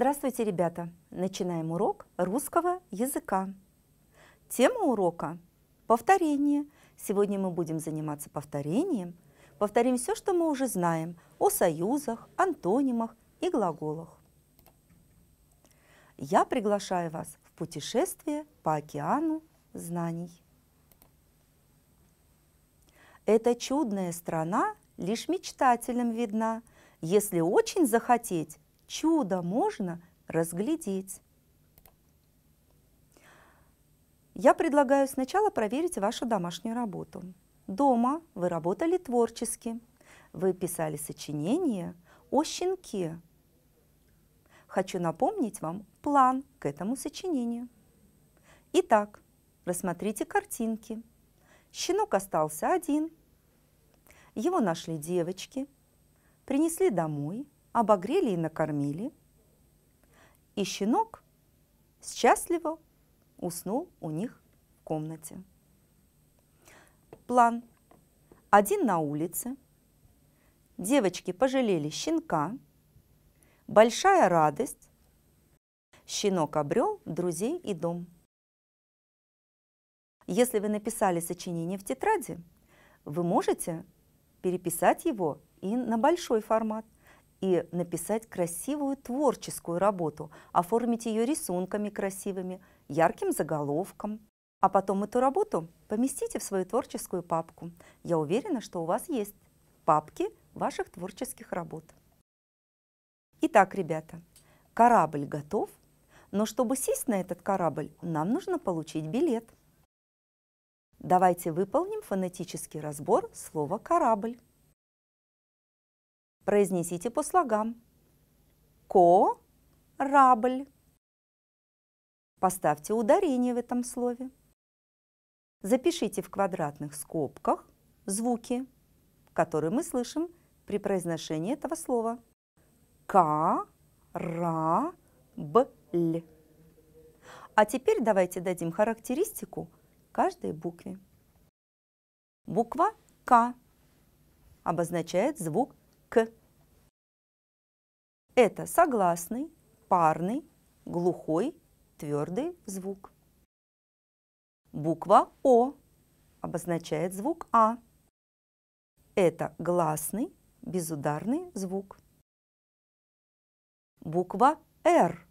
Здравствуйте, ребята! Начинаем урок русского языка. Тема урока – повторение. Сегодня мы будем заниматься повторением. Повторим все, что мы уже знаем о союзах, антонимах и глаголах. Я приглашаю вас в путешествие по океану знаний. Эта чудная страна лишь мечтателям видна. Если очень захотеть, чудо можно разглядеть. Я предлагаю сначала проверить вашу домашнюю работу. Дома вы работали творчески. Вы писали сочинение о щенке. Хочу напомнить вам план к этому сочинению. Итак, рассмотрите картинки. Щенок остался один. Его нашли девочки, принесли домой – обогрели и накормили. И щенок счастливо уснул у них в комнате. План. Один на улице. Девочки пожалели щенка. Большая радость. Щенок обрел друзей и дом. Если вы написали сочинение в тетради, вы можете переписать его и на большой формат – и написать красивую творческую работу, оформить ее рисунками красивыми, ярким заголовком. А потом эту работу поместите в свою творческую папку. Я уверена, что у вас есть папки ваших творческих работ. Итак, ребята, корабль готов, но чтобы сесть на этот корабль, нам нужно получить билет. Давайте выполним фонетический разбор слова «корабль». Произнесите по слогам. Ко-рабль. Поставьте ударение в этом слове. Запишите в квадратных скобках звуки, которые мы слышим при произношении этого слова. Корабль. А теперь давайте дадим характеристику каждой букве. Буква К обозначает звук к. Это согласный, парный, глухой, твердый звук. Буква О обозначает звук А. Это гласный, безударный звук. Буква Р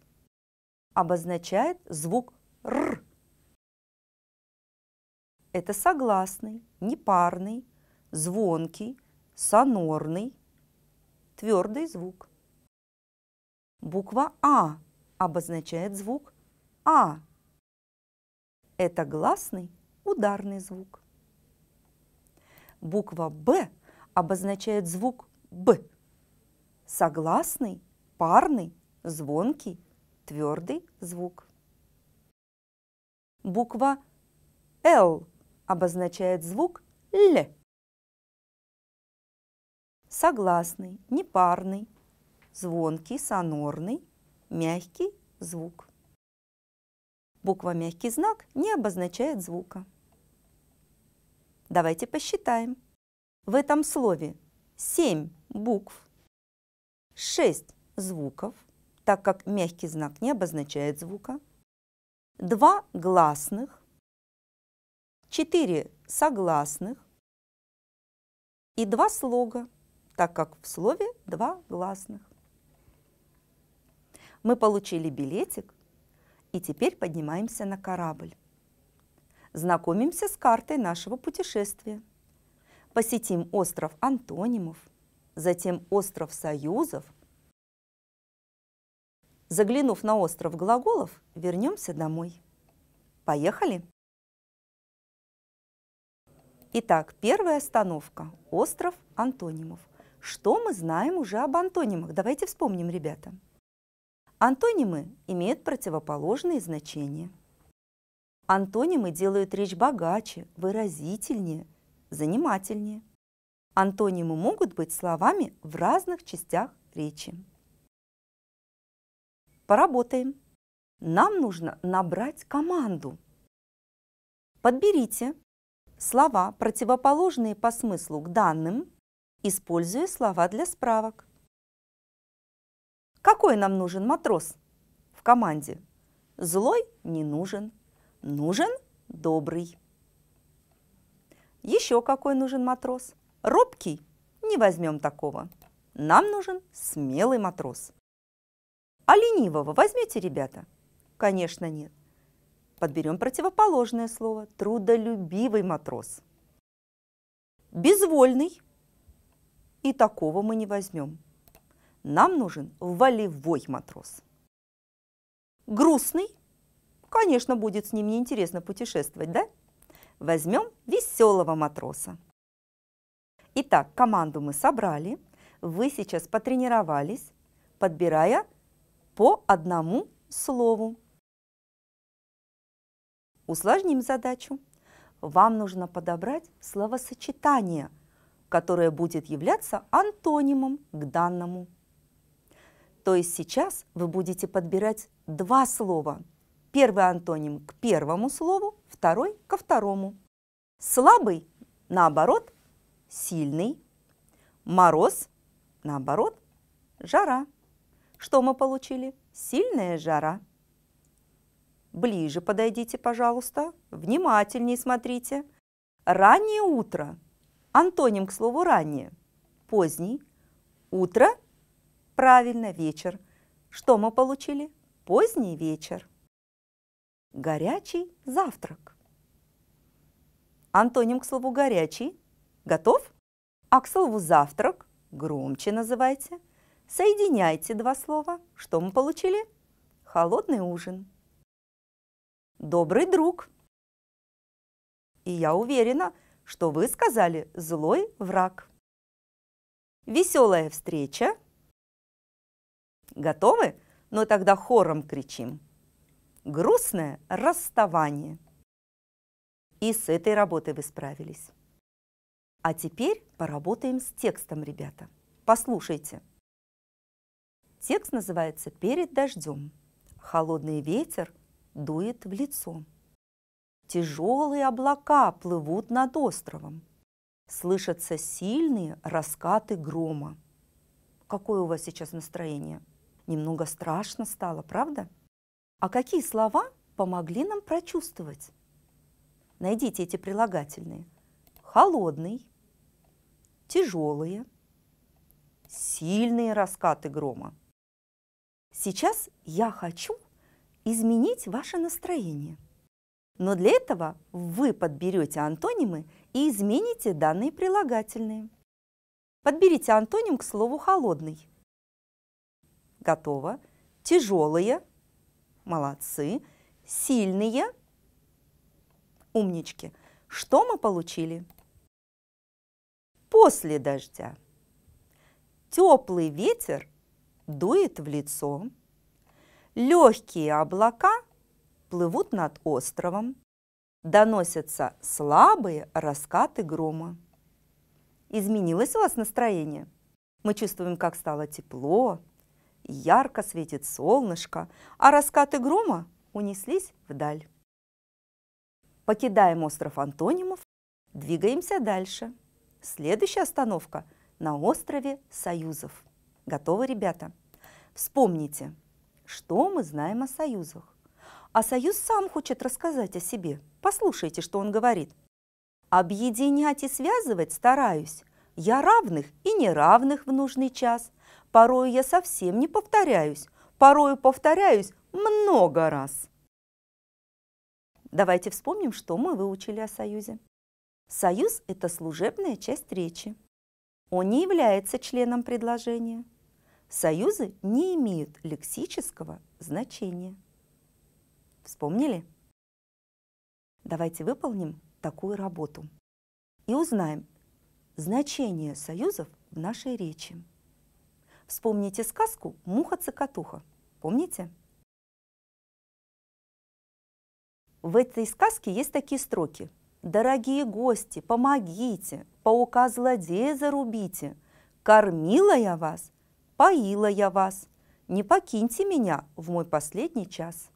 обозначает звук Р. Это согласный, непарный, звонкий, сонорный, твердый звук. Буква А обозначает звук А. Это гласный ударный звук. Буква Б обозначает звук Б. Согласный, парный, звонкий, твердый звук. Буква Л обозначает звук Л согласный, непарный, звонкий, сонорный, мягкий звук. Буква «мягкий знак» не обозначает звука. Давайте посчитаем. В этом слове 7 букв, 6 звуков, так как мягкий знак не обозначает звука, 2 гласных, 4 согласных и 2 слога так как в слове два гласных. Мы получили билетик и теперь поднимаемся на корабль. Знакомимся с картой нашего путешествия. Посетим остров антонимов, затем остров союзов. Заглянув на остров глаголов, вернемся домой. Поехали! Итак, первая остановка – остров антонимов. Что мы знаем уже об антонимах? Давайте вспомним, ребята. Антонимы имеют противоположные значения. Антонимы делают речь богаче, выразительнее, занимательнее. Антонимы могут быть словами в разных частях речи. Поработаем. Нам нужно набрать команду. Подберите слова, противоположные по смыслу к данным, используя слова для справок. Какой нам нужен матрос в команде? Злой не нужен. Нужен добрый. Еще какой нужен матрос? Робкий? Не возьмем такого. Нам нужен смелый матрос. А ленивого возьмете, ребята? Конечно, нет. Подберем противоположное слово – трудолюбивый матрос. Безвольный и такого мы не возьмем. Нам нужен волевой матрос. Грустный? Конечно, будет с ним неинтересно путешествовать, да? Возьмем веселого матроса. Итак, команду мы собрали. Вы сейчас потренировались, подбирая по одному слову. Усложним задачу. Вам нужно подобрать словосочетание – которое будет являться антонимом к данному. То есть сейчас вы будете подбирать два слова. Первый антоним к первому слову, второй ко второму. Слабый, наоборот, сильный. Мороз, наоборот, жара. Что мы получили? Сильная жара. Ближе подойдите, пожалуйста, внимательнее смотрите. Раннее утро – Антоним к слову «раннее» – поздний. Утро – правильно, вечер. Что мы получили? Поздний вечер. Горячий завтрак. Антоним к слову «горячий» – готов? А к слову «завтрак» – громче называйте. Соединяйте два слова. Что мы получили? Холодный ужин. Добрый друг. И я уверена – что вы сказали «злой враг». Веселая встреча. Готовы? Но ну, тогда хором кричим. Грустное расставание. И с этой работой вы справились. А теперь поработаем с текстом, ребята. Послушайте. Текст называется «Перед дождем». Холодный ветер дует в лицо тяжелые облака плывут над островом. Слышатся сильные раскаты грома. Какое у вас сейчас настроение? Немного страшно стало, правда? А какие слова помогли нам прочувствовать? Найдите эти прилагательные. Холодный, тяжелые, сильные раскаты грома. Сейчас я хочу изменить ваше настроение – но для этого вы подберете антонимы и измените данные прилагательные. Подберите антоним к слову «холодный». Готово. Тяжелые. Молодцы. Сильные. Умнички. Что мы получили? После дождя. Теплый ветер дует в лицо. Легкие облака – плывут над островом, доносятся слабые раскаты грома. Изменилось у вас настроение? Мы чувствуем, как стало тепло, ярко светит солнышко, а раскаты грома унеслись вдаль. Покидаем остров Антонимов, двигаемся дальше. Следующая остановка на острове Союзов. Готовы, ребята? Вспомните, что мы знаем о союзах. А Союз сам хочет рассказать о себе. Послушайте, что он говорит. «Объединять и связывать стараюсь. Я равных и неравных в нужный час. Порою я совсем не повторяюсь. Порою повторяюсь много раз». Давайте вспомним, что мы выучили о Союзе. Союз – это служебная часть речи. Он не является членом предложения. Союзы не имеют лексического значения. Вспомнили? Давайте выполним такую работу и узнаем значение союзов в нашей речи. Вспомните сказку «Муха-цокотуха». Помните? В этой сказке есть такие строки. «Дорогие гости, помогите, паука-злодея зарубите, кормила я вас, поила я вас, не покиньте меня в мой последний час».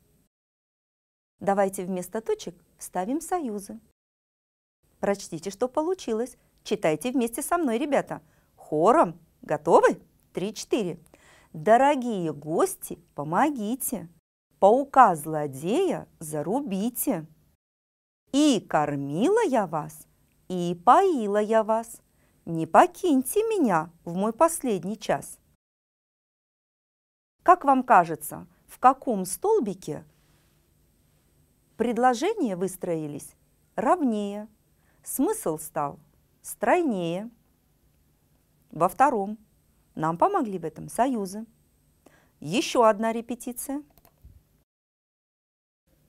Давайте вместо точек вставим союзы. Прочтите, что получилось. Читайте вместе со мной, ребята. Хором. Готовы? Три-четыре. Дорогие гости, помогите. Паука-злодея зарубите. И кормила я вас, и поила я вас. Не покиньте меня в мой последний час. Как вам кажется, в каком столбике Предложения выстроились ровнее, смысл стал стройнее. Во втором нам помогли в этом союзы. Еще одна репетиция.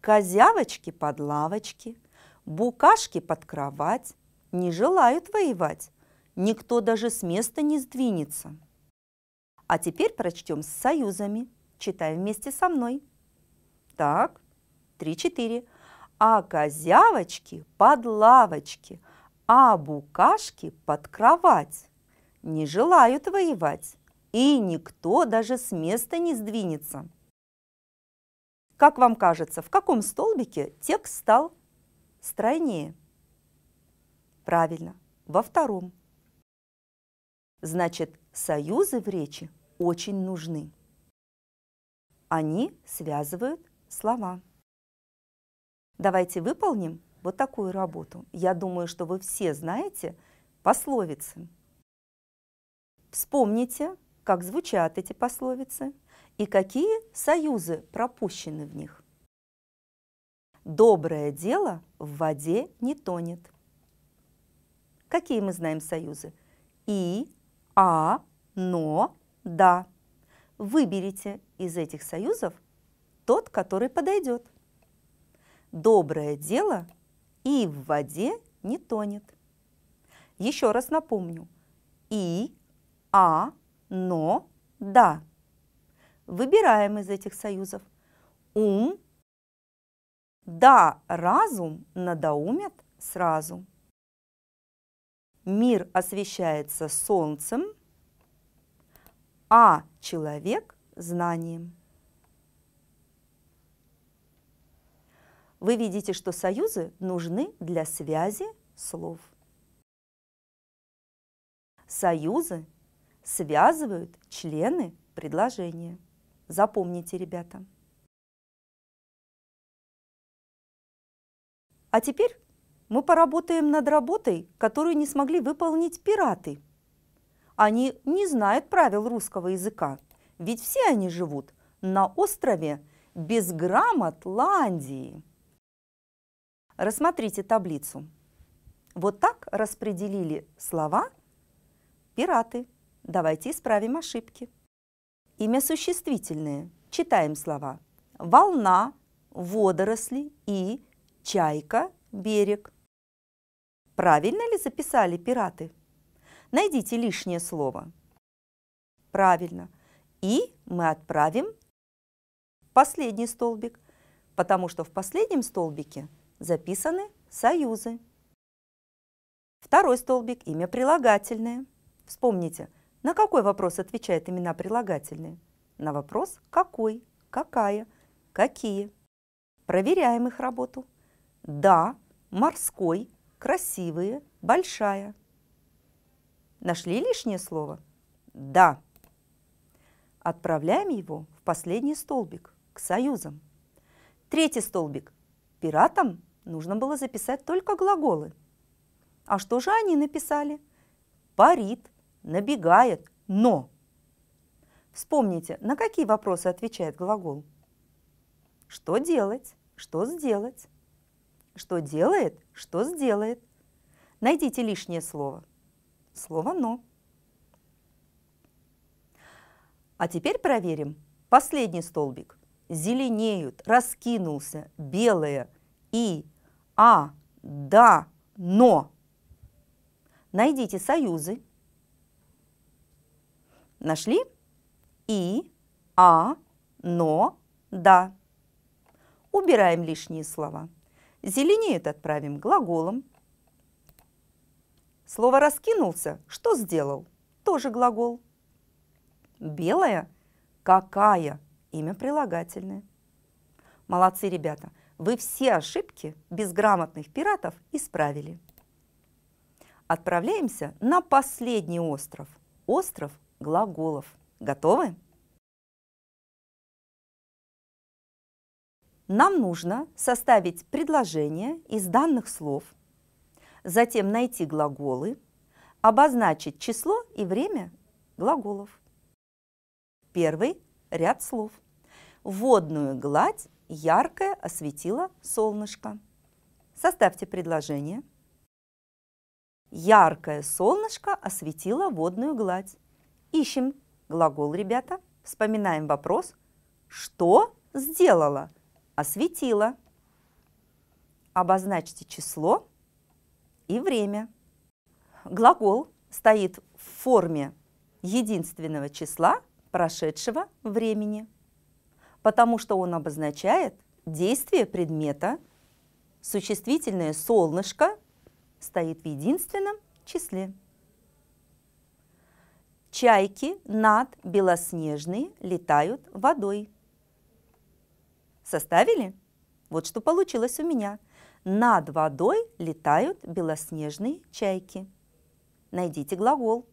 Козявочки под лавочки, букашки под кровать не желают воевать, никто даже с места не сдвинется. А теперь прочтем с союзами, читая вместе со мной. Так, три четыре А козявочки под лавочки, а букашки под кровать. Не желают воевать, и никто даже с места не сдвинется. Как вам кажется, в каком столбике текст стал стройнее? Правильно, во втором. Значит, союзы в речи очень нужны. Они связывают слова. Давайте выполним вот такую работу. Я думаю, что вы все знаете пословицы. Вспомните, как звучат эти пословицы и какие союзы пропущены в них. Доброе дело в воде не тонет. Какие мы знаем союзы? И, а, но, да. Выберите из этих союзов тот, который подойдет доброе дело и в воде не тонет. Еще раз напомню. И, а, но, да. Выбираем из этих союзов. Ум, да, разум надоумят сразу. Мир освещается солнцем, а человек – знанием. Вы видите, что союзы нужны для связи слов. Союзы связывают члены предложения. Запомните, ребята. А теперь мы поработаем над работой, которую не смогли выполнить пираты. Они не знают правил русского языка, ведь все они живут на острове безграмотландии. Ландии. Рассмотрите таблицу. Вот так распределили слова «пираты». Давайте исправим ошибки. Имя существительное. Читаем слова. Волна, водоросли и чайка, берег. Правильно ли записали пираты? Найдите лишнее слово. Правильно. И мы отправим последний столбик, потому что в последнем столбике – записаны союзы. Второй столбик – имя прилагательное. Вспомните, на какой вопрос отвечают имена прилагательные? На вопрос «какой», «какая», «какие». Проверяем их работу. «Да», «морской», «красивые», «большая». Нашли лишнее слово? «Да». Отправляем его в последний столбик, к союзам. Третий столбик – пиратам нужно было записать только глаголы. А что же они написали? Парит, набегает, но. Вспомните, на какие вопросы отвечает глагол? Что делать? Что сделать? Что делает? Что сделает? Найдите лишнее слово. Слово «но». А теперь проверим последний столбик. Зеленеют, раскинулся, белое и а, да, но. Найдите союзы. Нашли? И, а, но, да. Убираем лишние слова. Зеленеет отправим глаголом. Слово «раскинулся» что сделал? Тоже глагол. Белая – какая? Имя прилагательное. Молодцы, ребята. Вы все ошибки безграмотных пиратов исправили. Отправляемся на последний остров. Остров глаголов. Готовы? Нам нужно составить предложение из данных слов, затем найти глаголы, обозначить число и время глаголов. Первый ряд слов. Водную гладь яркое осветило солнышко. Составьте предложение. Яркое солнышко осветило водную гладь. Ищем глагол, ребята. Вспоминаем вопрос. Что сделала? Осветила. Обозначьте число и время. Глагол стоит в форме единственного числа прошедшего времени потому что он обозначает действие предмета, существительное солнышко стоит в единственном числе. Чайки над белоснежные летают водой. Составили? Вот что получилось у меня. Над водой летают белоснежные чайки. Найдите глагол.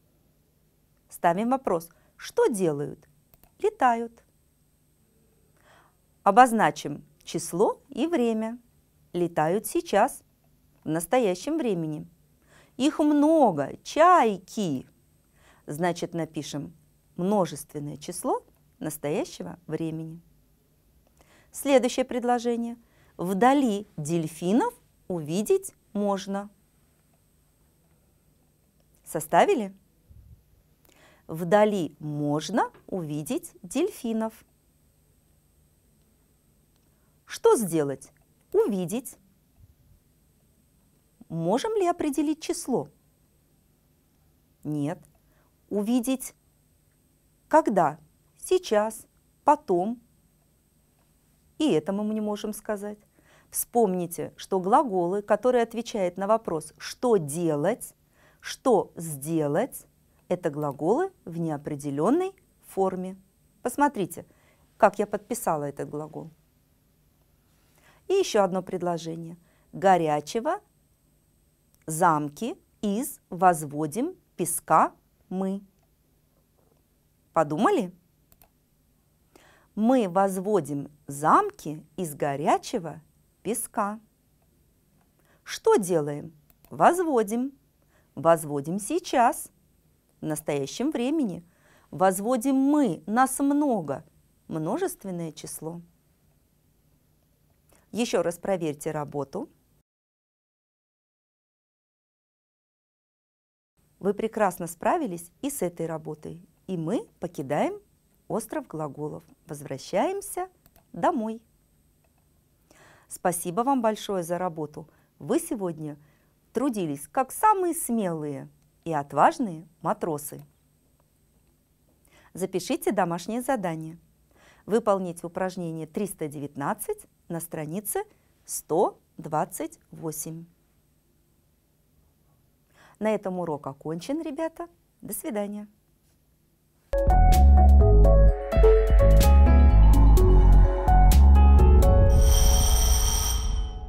Ставим вопрос. Что делают? Летают. Обозначим число и время. Летают сейчас, в настоящем времени. Их много, чайки. Значит, напишем множественное число настоящего времени. Следующее предложение. Вдали дельфинов увидеть можно. Составили? Вдали можно увидеть дельфинов. Что сделать? Увидеть. Можем ли определить число? Нет. Увидеть когда? Сейчас, потом. И это мы не можем сказать. Вспомните, что глаголы, которые отвечают на вопрос «что делать», «что сделать», это глаголы в неопределенной форме. Посмотрите, как я подписала этот глагол. И еще одно предложение. Горячего замки из возводим песка мы. Подумали? Мы возводим замки из горячего песка. Что делаем? Возводим. Возводим сейчас, в настоящем времени. Возводим мы, нас много, множественное число. Еще раз проверьте работу. Вы прекрасно справились и с этой работой. И мы покидаем остров глаголов. Возвращаемся домой. Спасибо вам большое за работу. Вы сегодня трудились как самые смелые и отважные матросы. Запишите домашнее задание. Выполнить упражнение 319 на странице 128. На этом урок окончен, ребята. До свидания. Thank you.